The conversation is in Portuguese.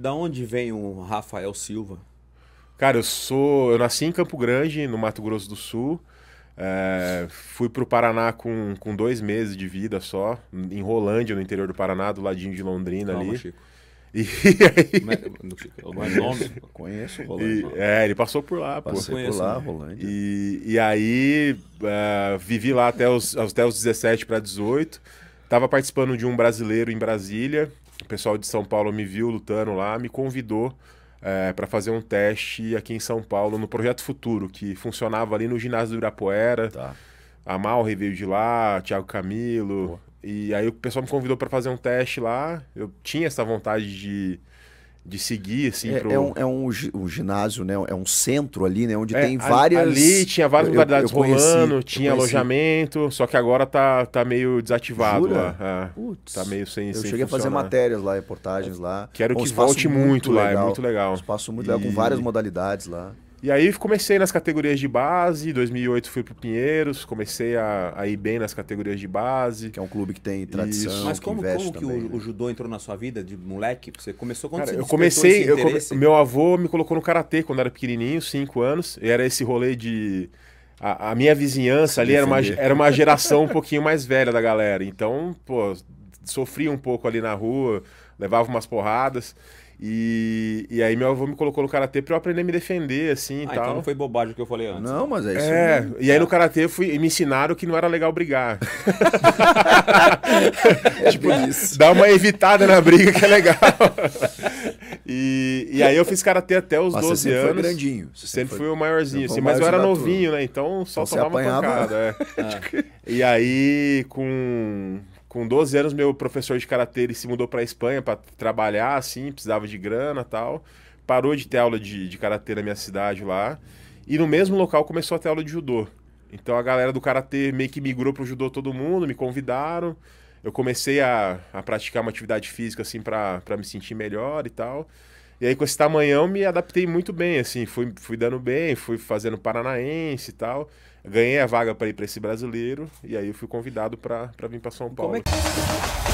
Da onde vem o Rafael Silva? Cara, eu sou. Eu nasci em Campo Grande, no Mato Grosso do Sul. É, fui para o Paraná com, com dois meses de vida só, em Rolândia, no interior do Paraná, do ladinho de Londrina Calma, ali. Chico. E é, aí... Não é nome? conheço o Rolândia. E, é, ele passou por lá, passou por lá, né? E, e aí, uh, vivi lá até os, até os 17 para 18. Tava participando de um brasileiro em Brasília, pessoal de São Paulo me viu lutando lá, me convidou é, para fazer um teste aqui em São Paulo, no Projeto Futuro, que funcionava ali no ginásio do Ibirapuera. Tá. A Mal, veio de lá, Thiago Camilo. Boa. E aí o pessoal me convidou para fazer um teste lá. Eu tinha essa vontade de de seguir, assim, é, pro... é, um, é um, um, ginásio, né? É um centro ali, né? Onde é, tem várias... Ali tinha várias eu, modalidades eu, conheci, rolando, tinha alojamento, só que agora tá, tá meio desativado Jura? lá. É. Putz, tá meio sem Eu sem cheguei funcionar. a fazer matérias lá, reportagens lá. Quero um que volte muito, muito lá, é legal, é muito legal. Um espaço muito e... legal, com várias modalidades lá. E aí comecei nas categorias de base, 2008 fui pro Pinheiros, comecei a, a ir bem nas categorias de base. Que é um clube que tem tradição, Isso. Mas como que, como que também, o, né? o, judô entrou na sua vida de moleque? Você começou quando Cara, você eu comecei, eu come... meu avô me colocou no karatê quando era pequenininho, 5 anos, e era esse rolê de a, a minha vizinhança ali era uma, era uma geração um pouquinho mais velha da galera, então, pô, sofria um pouco ali na rua, levava umas porradas. E, e aí meu avô me colocou no karatê pra eu aprender a me defender, assim ah, então tal. Então não foi bobagem o que eu falei antes. Não, mas é isso. É, mesmo. e aí no karatê fui, me ensinaram que não era legal brigar. é tipo, tipo, isso. dá uma evitada na briga que é legal. e, e aí eu fiz karatê até os mas 12 você sempre anos. Foi grandinho. Você sempre, sempre foi... fui o maiorzinho, assim, mas eu era novinho, né? Então só então tomava pancada. É. Ah. E aí, com com 12 anos, meu professor de karatê se mudou para Espanha para trabalhar, assim, precisava de grana tal. Parou de ter aula de, de karatê na minha cidade lá. E no mesmo local começou a ter aula de judô. Então a galera do karatê meio que migrou pro judô todo mundo, me convidaram. Eu comecei a, a praticar uma atividade física, assim, para me sentir melhor e tal. E aí com esse tamanhão me adaptei muito bem, assim, fui, fui dando bem, fui fazendo paranaense e tal. Ganhei a vaga para ir para esse brasileiro e aí eu fui convidado para vir para São é Paulo.